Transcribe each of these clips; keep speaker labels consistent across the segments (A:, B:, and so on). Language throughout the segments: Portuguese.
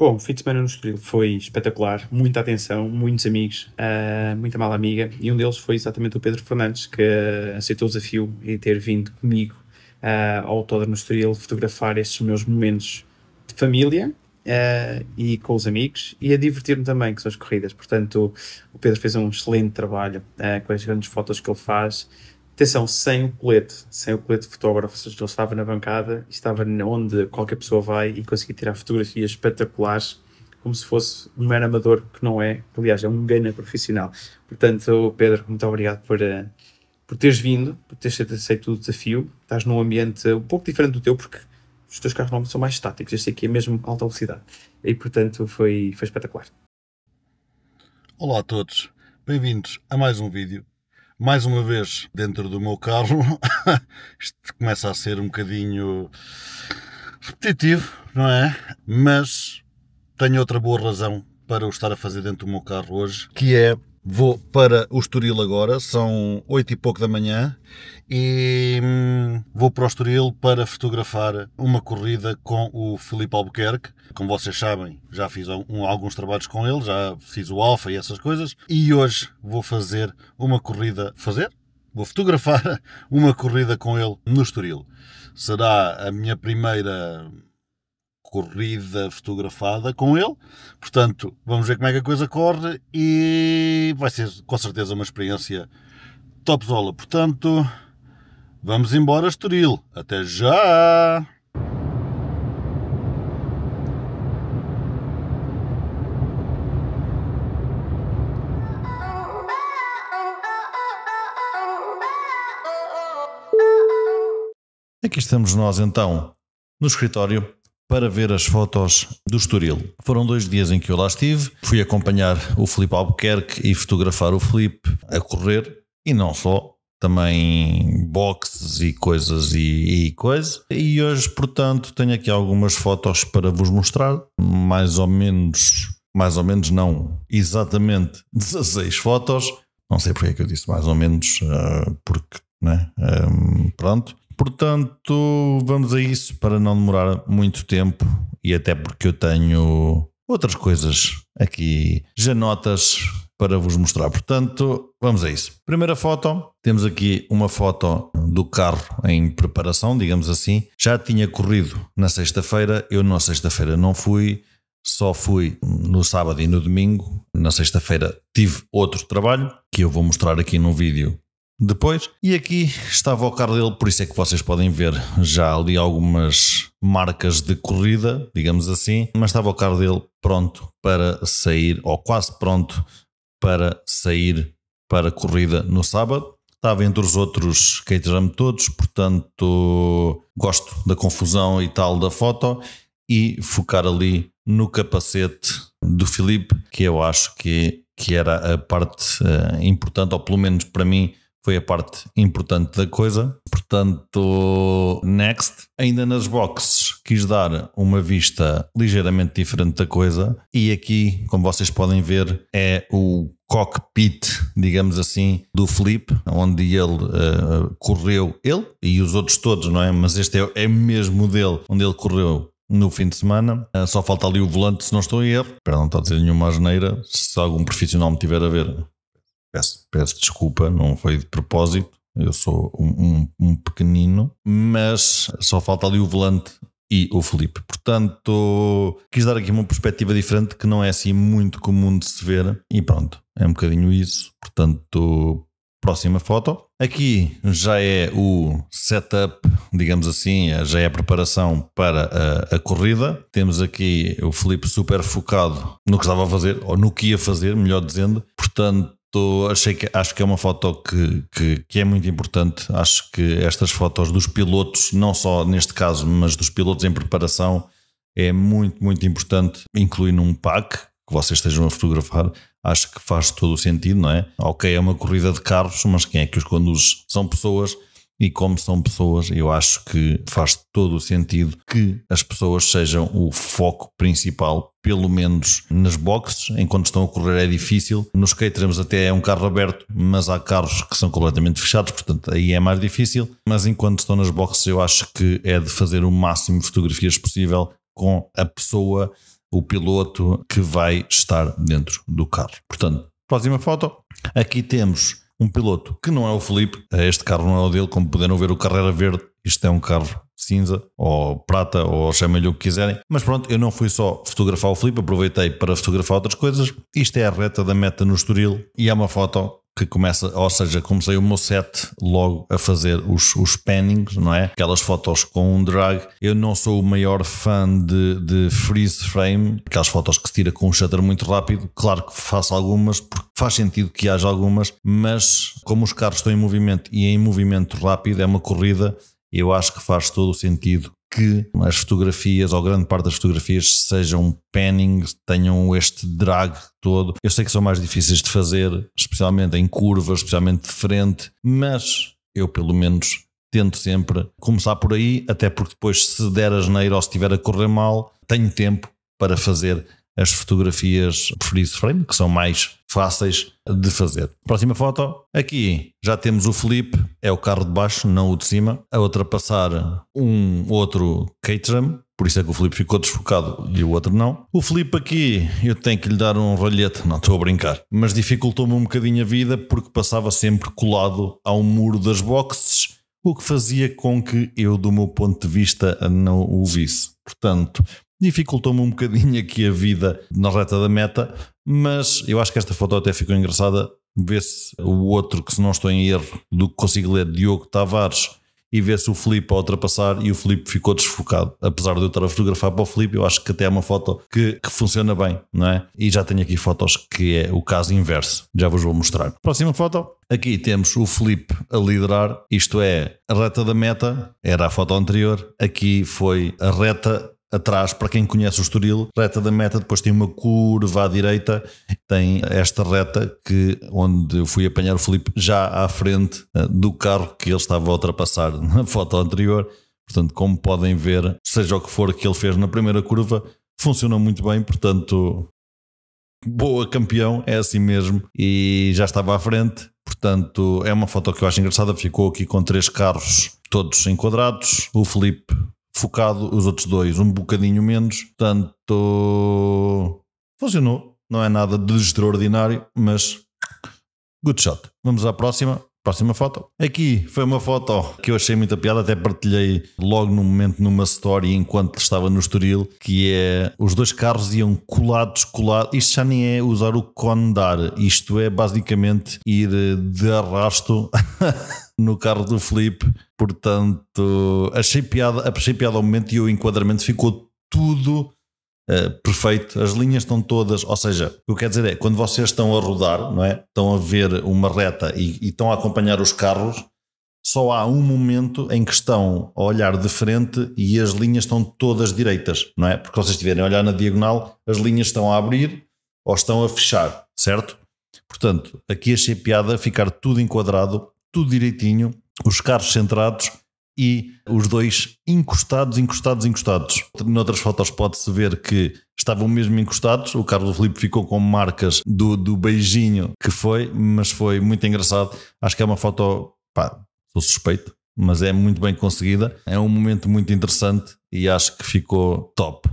A: Bom, o fim de semana no Estoril foi espetacular, muita atenção, muitos amigos, uh, muita mala amiga, e um deles foi exatamente o Pedro Fernandes, que aceitou o desafio e ter vindo comigo uh, ao Autódromo Estoril fotografar estes meus momentos de família uh, e com os amigos, e a divertir-me também com as corridas. Portanto, o Pedro fez um excelente trabalho com as grandes fotos que ele faz, Atenção, sem o colete, sem o colete de fotógrafo, eu estava na bancada, estava onde qualquer pessoa vai e consegui tirar fotografias espetaculares, como se fosse um mero amador que não é, aliás, é um gainer profissional. Portanto, Pedro, muito obrigado por, eh, por teres vindo, por teres aceito o desafio. Estás num ambiente um pouco diferente do teu, porque os teus carros novos são mais estáticos, este aqui é mesmo alta velocidade. E, portanto, foi, foi espetacular. Olá a todos, bem-vindos a mais um vídeo mais uma vez dentro do meu carro. Isto começa a ser um bocadinho repetitivo, não é? Mas tenho outra boa razão para o estar a fazer dentro do meu carro hoje, que é Vou para o Estoril agora, são oito e pouco da manhã e hum, vou para o Estoril para fotografar uma corrida com o Filipe Albuquerque. Como vocês sabem, já fiz alguns trabalhos com ele, já fiz o Alfa e essas coisas. E hoje vou fazer uma corrida, fazer? Vou fotografar uma corrida com ele no Estoril. Será a minha primeira corrida fotografada com ele. Portanto, vamos ver como é que a coisa corre e vai ser com certeza uma experiência topzola. Portanto, vamos embora, Estoril. Até já! Aqui estamos nós então, no escritório para ver as fotos do Estoril. Foram dois dias em que eu lá estive, fui acompanhar o Felipe Albuquerque e fotografar o Felipe a correr e não só, também boxes e coisas e, e coisas. E hoje, portanto, tenho aqui algumas fotos para vos mostrar, mais ou menos, mais ou menos não, exatamente 16 fotos. Não sei porque é que eu disse mais ou menos, ah, porque, né? Ah, pronto. Portanto, vamos a isso para não demorar muito tempo e até porque eu tenho outras coisas aqui já notas para vos mostrar. Portanto, vamos a isso. Primeira foto, temos aqui uma foto do carro em preparação, digamos assim. Já tinha corrido na sexta-feira, eu na sexta-feira não fui, só fui no sábado e no domingo. Na sexta-feira tive outro trabalho que eu vou mostrar aqui no vídeo depois. E aqui estava o carro dele, por isso é que vocês podem ver já ali algumas marcas de corrida, digamos assim, mas estava o carro dele pronto para sair, ou quase pronto para sair para a corrida no sábado. Estava entre os outros Caterham todos, portanto gosto da confusão e tal da foto e focar ali no capacete do Filipe, que eu acho que, que era a parte uh, importante, ou pelo menos para mim, foi a parte importante da coisa. Portanto, next. Ainda nas boxes quis dar uma vista ligeiramente diferente da coisa. E aqui, como vocês podem ver, é o cockpit, digamos assim, do Flip, onde ele uh, correu, ele e os outros todos, não é? Mas este é, é mesmo dele, onde ele correu no fim de semana. Eh, só falta ali o volante, se não estou em erro. Espero não estar a dizer nenhuma asneira. Se algum profissional me tiver a ver, Peço, peço desculpa, não foi de propósito. Eu sou um, um, um pequenino, mas só falta ali o volante e o Felipe. Portanto, quis dar aqui uma perspectiva diferente que não é assim muito comum de se ver. E pronto, é um bocadinho isso. Portanto, próxima foto. Aqui já é o setup, digamos assim, já é a preparação para a, a corrida. Temos aqui o Felipe super focado no que estava a fazer, ou no que ia fazer, melhor dizendo. Portanto, Tô, achei que, acho que é uma foto que, que, que, é muito importante. Acho que estas fotos dos pilotos, não só neste caso, mas dos pilotos em preparação, é muito, muito importante. Incluir num pack que vocês estejam a fotografar, acho que faz todo o sentido, não é? Ok, é uma corrida de carros, mas quem é que os conduz? São pessoas e como são pessoas, eu acho que faz todo o sentido que as pessoas sejam o foco principal, pelo menos nas boxes, enquanto estão a correr é difícil. Nos caterings até é um carro aberto, mas há carros que são completamente fechados, portanto aí é mais difícil. Mas enquanto estão nas boxes, eu acho que é de fazer o máximo de fotografias possível com a pessoa, o piloto que vai estar dentro do carro. Portanto, próxima foto. Aqui temos um piloto que não é o Felipe, eh, este carro não é o dele, como puderam ver, o Carreira Verde, isto é um carro cinza ou prata ou chamem-lhe o que quiserem. Mas pronto, eu não fui só fotografar o Felipe, aproveitei para fotografar outras coisas. Isto é a reta da meta no Estoril e é uma foto que começa, ou seja, comecei o meu set logo a fazer os, os pannings, não é? Aquelas fotos com um drag. Eu não sou o maior fã de, de freeze frame, aquelas fotos que se tira com um shutter muito rápido. Claro que faço algumas, porque faz sentido que haja algumas, mas como os carros estão em movimento e em movimento rápido, é uma corrida, eu acho que faz todo o sentido que as fotografias, ou grande parte das fotografias, sejam panning, tenham este drag todo. Eu sei que são mais difíceis de fazer, especialmente em curvas, especialmente de frente, mas eu, pelo menos, tento sempre começar por aí, até porque depois, se der asneira ou se estiver a correr mal, tenho tempo para fazer as fotografias freeze frame, que são mais fáceis de fazer. Próxima foto, aqui já temos o Felipe, é o carro de baixo, não o de cima, a ultrapassar um outro Caterham, por isso é que o Felipe ficou desfocado e o outro não. O Felipe aqui, eu tenho que lhe dar um ralhete, não estou a brincar, mas dificultou-me um bocadinho a vida porque passava sempre colado ao muro das boxes, o que fazia com que eu, do meu ponto de vista, não o visse. Portanto, Dificultou-me um bocadinho aqui a vida na reta da meta, mas eu acho que esta foto até ficou engraçada. Vê-se o outro, que se não estou em erro, do que consigo ler, Diogo Tavares, e vê-se o Felipe a ultrapassar e o Felipe ficou desfocado. Apesar de eu estar a fotografar para o Felipe, eu acho que até é uma foto que, que, funciona bem, não é? E já tenho aqui fotos que é o caso inverso. Já vos vou mostrar. Próxima foto. Aqui temos o Felipe a liderar, isto é, a reta da meta, era a foto anterior. Aqui foi a reta atrás, para quem conhece o Estoril, reta da meta, depois tem uma curva à direita, tem esta reta que onde eu fui apanhar o Felipe já à frente eh, do carro que ele estava a ultrapassar na foto anterior. Portanto, como podem ver, seja o que for que ele fez na primeira curva, funcionou muito bem, portanto, boa campeão, é assim mesmo, e já estava à frente. Portanto, é uma foto que eu acho engraçada, ficou aqui com três carros todos enquadrados, o Felipe focado os outros dois, um bocadinho menos. Portanto, funcionou. Não é nada de extraordinário, mas good shot. Vamos à próxima. Próxima foto. Aqui foi uma foto que eu achei muita piada, até partilhei logo no momento numa story enquanto estava no Estoril, que é os dois carros iam colados, colados. Isto já nem é usar o condar, isto é basicamente ir de arrasto no carro do Felipe. Portanto, achei piada, achei piada ao momento e o enquadramento ficou tudo uh, perfeito. As linhas estão todas, ou seja, o que eu quero dizer é, quando vocês estão a rodar, não é? Estão a ver uma reta e, e estão a acompanhar os carros, só há um momento em que estão a olhar de frente e as linhas estão todas direitas, não é? Porque vocês estiverem a olhar na diagonal, as linhas estão a abrir ou estão a fechar, certo? Portanto, aqui achei piada ficar tudo enquadrado tudo direitinho, os carros centrados e os dois encostados, encostados, encostados. Noutras fotos pode-se ver que estavam mesmo encostados, o Carlos Felipe ficou com marcas do, do beijinho que foi, mas foi muito engraçado. Acho que é uma foto, pá, sou suspeito, mas é muito bem conseguida. É um momento muito interessante e acho que ficou top.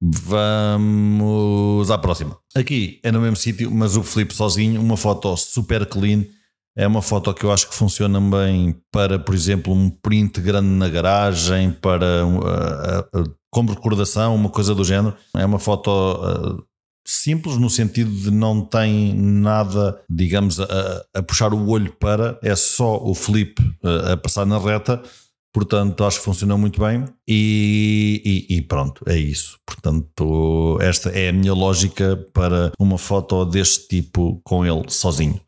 A: Vamos à próxima. Aqui é no mesmo sítio, mas o Felipe sozinho, uma foto super clean é uma foto que eu acho que funciona bem para, por exemplo, um print grande na garagem, para uh, uh, como recordação, uma coisa do género. É uma foto simples no sentido de não tem nada, digamos, a, a puxar o olho para, é só o flip a, a passar na reta. Portanto, acho que funcionou muito bem e, e, e, pronto, é isso. Portanto, esta é a minha lógica para uma foto deste tipo com ele sozinho.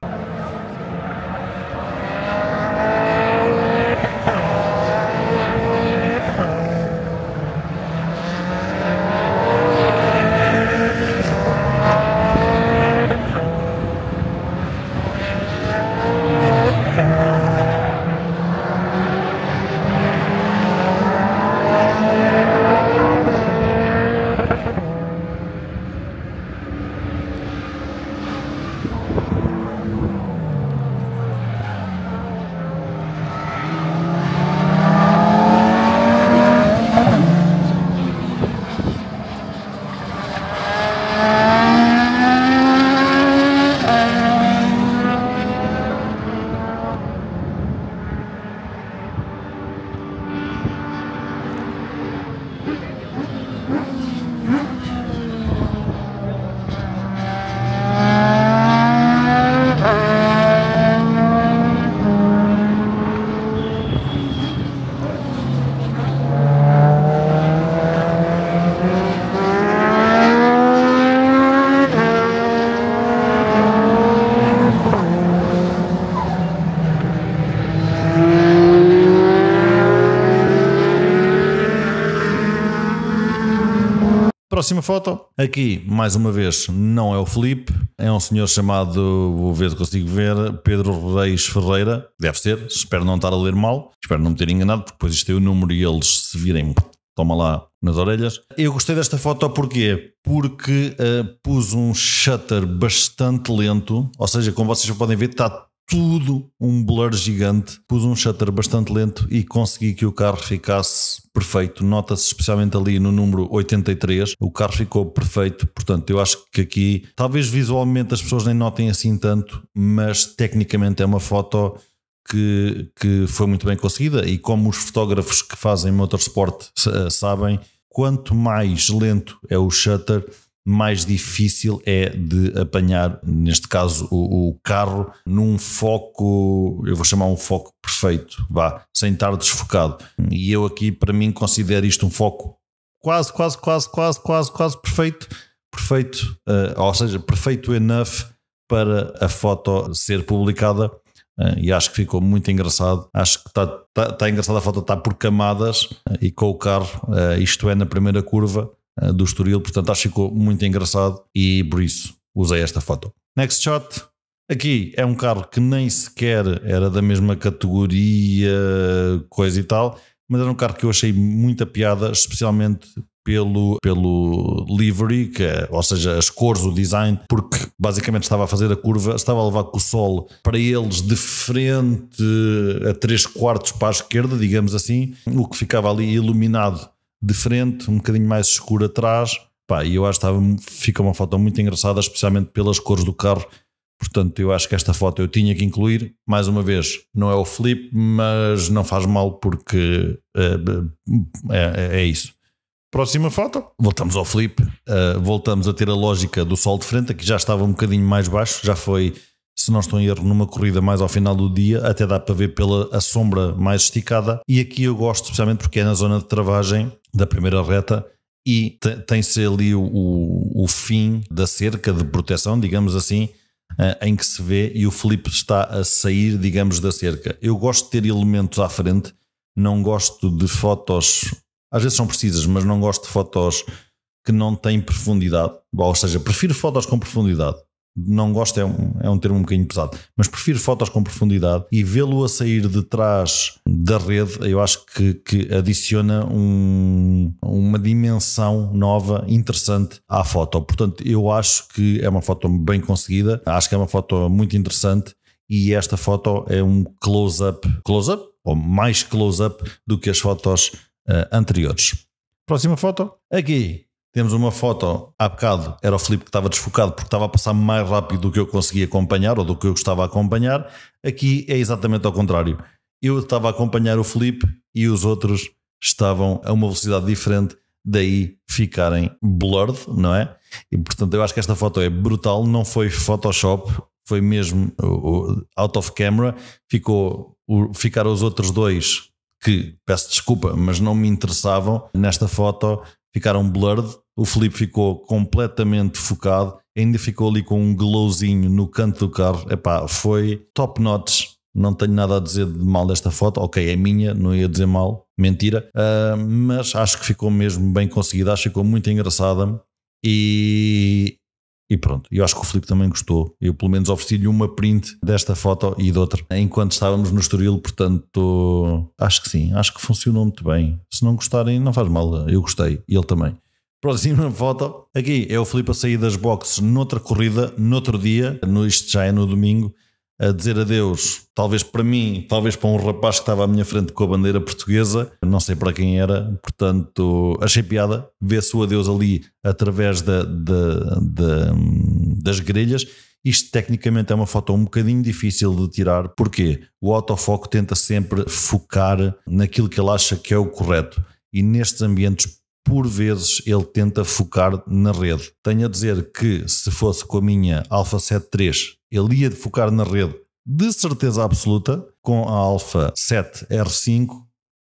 A: Próxima foto. Aqui, mais uma vez, não é o Felipe, é um senhor chamado, vou ver se consigo ver, Pedro Reis Ferreira. Deve ser, espero não estar a ler mal, espero não me ter enganado, porque depois isto tem o número e eles se virem toma lá nas orelhas. Eu gostei desta foto porquê? Porque uh, pus um shutter bastante lento, ou seja, como vocês podem ver, está tudo um blur gigante. Pus um shutter bastante lento e consegui que o carro ficasse perfeito, nota-se especialmente ali no número 83, o carro ficou perfeito, portanto eu acho que aqui talvez visualmente as pessoas nem notem assim tanto, mas tecnicamente é uma foto que, que foi muito bem conseguida e como os fotógrafos que fazem motorsport eh, sabem, quanto mais lento é o shutter, mais difícil é de apanhar, neste caso, o, o, carro num foco, eu vou chamar um foco perfeito, vá, sem estar desfocado. E eu aqui, para mim, considero isto um foco quase, quase, quase, quase, quase, quase perfeito, perfeito, uh, ou seja, perfeito enough para a foto ser publicada. Uh, e acho que ficou muito engraçado. Acho que está tá, tá, tá engraçada a foto, está por camadas uh, e com o carro, isto é na primeira curva, eh, do Estoril, portanto acho que ficou muito engraçado e por isso usei esta foto. Next shot. Aqui é um carro que nem sequer era da mesma categoria, coisa e tal, mas era um carro que eu achei muita piada, especialmente pelo, pelo livery, que, é, ou seja, as cores, o design, porque basicamente estava a fazer a curva, estava a levar com o sol para eles de frente a 3 quartos para a esquerda, digamos assim, o que ficava ali iluminado de frente, um bocadinho mais escuro atrás. Pá, e eu acho que estava, fica uma foto muito engraçada, especialmente pelas cores do carro. Portanto, eu acho que esta foto eu tinha que incluir. Mais uma vez, não é o flip, mas não faz mal porque eh, eh, é, é, é isso. Próxima foto, voltamos ao flip, uh, voltamos a ter a lógica do sol de frente, que já estava um bocadinho mais baixo, já foi se não estou em erro, numa corrida mais ao final do dia, até dá para ver pela a sombra mais esticada. E aqui eu gosto, especialmente porque é na zona de travagem da primeira reta e tem-se ali o, o, o, fim da cerca de proteção, digamos assim, eh, em que se vê e o Felipe está a sair, digamos, da cerca. Eu gosto de ter elementos à frente, não gosto de fotos, às vezes são precisas, mas não gosto de fotos que não têm profundidade, ou seja, prefiro fotos com profundidade não gosto é um, é um termo um bocadinho pesado, mas prefiro fotos com profundidade e vê-lo a sair de trás da rede, eu acho que, que adiciona um, uma dimensão nova, interessante à foto. Portanto, eu acho que é uma foto bem conseguida, acho que é uma foto muito interessante e esta foto é um close-up, close-up ou mais close-up do que as fotos uh, anteriores. Próxima foto, aqui temos uma foto, há bocado era o Filipe que estava desfocado porque estava a passar mais rápido do que eu conseguia acompanhar ou do que eu gostava de acompanhar. Aqui é exatamente ao contrário. Eu estava a acompanhar o Filipe e os outros estavam a uma velocidade diferente, daí ficarem blurred, não é? E portanto eu acho que esta foto é brutal, não foi Photoshop, foi mesmo out of camera. Ficou, ficaram os outros dois que, peço desculpa, mas não me interessavam nesta foto, ficaram blurred o Felipe ficou completamente focado, ainda ficou ali com um glowzinho no canto do carro. Epá, foi top notch. Não tenho nada a dizer de mal desta foto. Ok, é minha, não ia dizer mal, mentira. Uh, mas acho que ficou mesmo bem conseguida, acho que ficou muito engraçada. E, e pronto, eu acho que o Filipe também gostou. Eu, pelo menos, ofereci-lhe uma print desta foto e de outra, enquanto estávamos no Estoril. Portanto, acho que sim, acho que funcionou muito bem. Se não gostarem, não faz mal. Eu gostei, ele também. Próxima foto. Aqui é o Filipe a sair das boxes noutra corrida, noutro dia, no, isto já é no domingo, a dizer adeus, talvez para mim, talvez para um rapaz que estava à minha frente com a bandeira portuguesa, não sei para quem era, portanto, achei piada ver-se o adeus ali através da, das grelhas. Isto tecnicamente é uma foto um bocadinho difícil de tirar, porque o autofoco tenta sempre focar naquilo que ele acha que é o correto. E nestes ambientes por vezes ele tenta focar na rede. Tenho a dizer que se fosse com a minha Alpha 7 III, ele ia focar na rede de certeza absoluta. Com a Alpha 7 R5,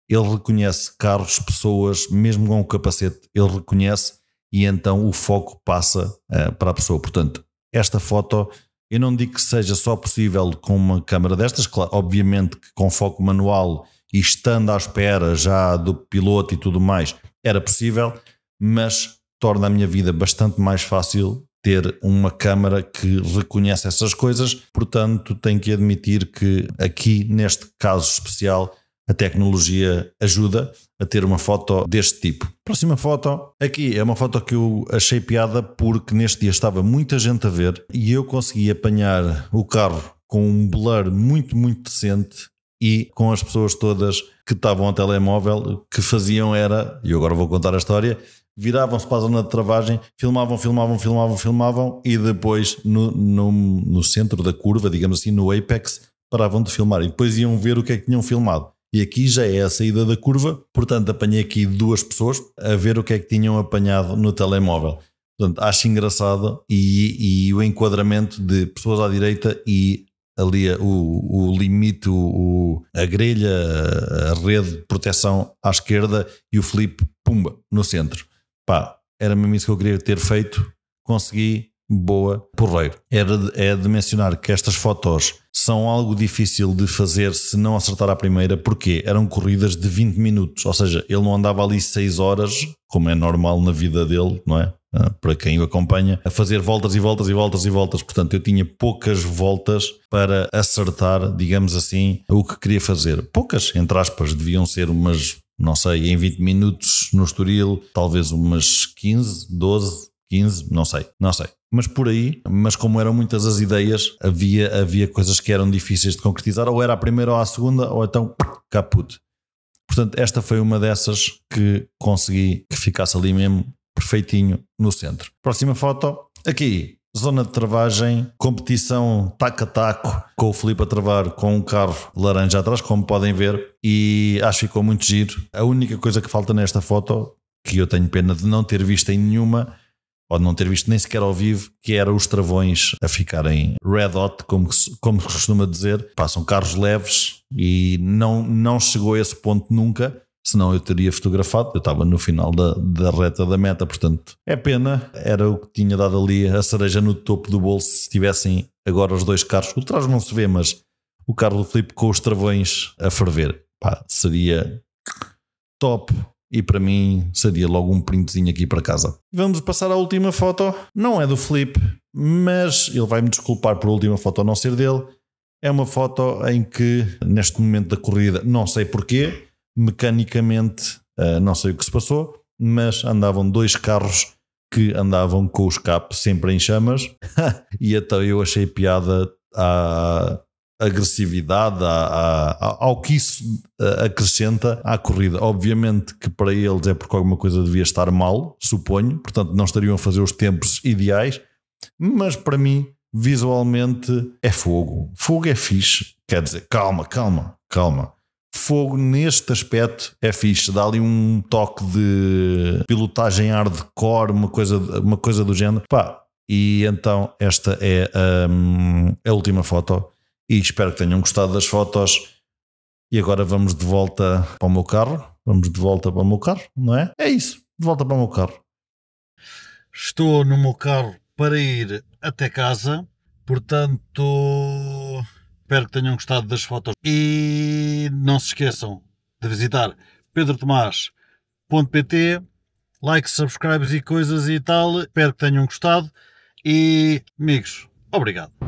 A: ele reconhece carros, pessoas, mesmo com o capacete, ele reconhece e então o foco passa uh, para a pessoa. Portanto, esta foto eu não digo que seja só possível com uma câmera destas, claro, obviamente que com foco manual e estando à espera já do piloto e tudo mais, era possível, mas torna a minha vida bastante mais fácil ter uma câmara que reconhece essas coisas, portanto, tenho que admitir que aqui, neste caso especial, a tecnologia ajuda a ter uma foto deste tipo. Próxima foto, aqui é uma foto que eu achei piada porque neste dia estava muita gente a ver e eu consegui apanhar o carro com um blur muito, muito decente e com as pessoas todas que estavam a telemóvel, que faziam era, e agora vou contar a história, viravam-se para a zona de travagem, filmavam, filmavam, filmavam, filmavam e depois no, no, no, centro da curva, digamos assim, no apex, paravam de filmar e depois iam ver o que é que tinham filmado. E aqui já é a saída da curva, portanto apanhei aqui duas pessoas a ver o que é que tinham apanhado no telemóvel. Portanto, acho engraçado e, e o enquadramento de pessoas à direita e ali o, o limite, o, a grelha, a rede de proteção à esquerda e o Felipe, pumba, no centro. Pá, era mesmo isso que eu queria ter feito, consegui, boa, porreiro. Era é de, é de mencionar que estas fotos são algo difícil de fazer se não acertar à primeira, porque eram corridas de 20 minutos, ou seja, ele não andava ali 6 horas, como é normal na vida dele, não é? Ah, para quem o acompanha, a fazer voltas e voltas e voltas e voltas. Portanto, eu tinha poucas voltas para acertar, digamos assim, o que queria fazer. Poucas, entre aspas, deviam ser umas, não sei, em 20 minutos no Estoril, talvez umas 15, 12, 15, não sei, não sei mas por aí, mas como eram muitas as ideias, havia, havia coisas que eram difíceis de concretizar, ou era a primeira ou a segunda, ou então caput. Portanto, esta foi uma dessas que consegui que ficasse ali mesmo perfeitinho no centro. Próxima foto, aqui. Zona de travagem, competição taco taco com o Felipe a travar com um carro laranja atrás, como podem ver, e acho que ficou muito giro. A única coisa que falta nesta foto, que eu tenho pena de não ter visto em nenhuma, ou de não ter visto nem sequer ao vivo, que era os travões a ficarem red hot, como, como se costuma dizer. Passam carros leves e não, não chegou a esse ponto nunca senão eu teria fotografado, eu estava no final da, da reta da meta, portanto é pena, era o que tinha dado ali a cereja no topo do bolso se tivessem agora os dois carros, o trás não se vê, mas o carro do Felipe com os travões a ferver, pá, seria top e para mim seria logo um printzinho aqui para casa. Vamos passar à última foto, não é do Felipe, mas ele vai me desculpar por a última foto não ser dele, é uma foto em que neste momento da corrida, não sei porquê, mecanicamente, uh, não sei o que se passou, mas andavam dois carros que andavam com o escape sempre em chamas, e até eu achei piada à agressividade, à, à, ao que isso ah, acrescenta à corrida. Obviamente que para eles é porque alguma coisa devia estar mal, suponho, portanto não estariam a fazer os tempos ideais, mas para mim, visualmente, é fogo. Fogo é fixe, quer dizer, calma, calma, calma. Fogo neste aspecto é fixe, dá ali um toque de pilotagem hardcore, uma coisa, uma coisa do género. Pá, e então esta é um, a última foto e espero que tenham gostado das fotos. E agora vamos de volta para o meu carro. Vamos de volta para o meu carro, não é? É isso, de volta para o meu carro. Estou no meu carro para ir até casa, portanto Espero que tenham gostado das fotos. E não se esqueçam de visitar pedrotomás.pt, like, subscribes e coisas e tal. Espero que tenham gostado. E, amigos, obrigado.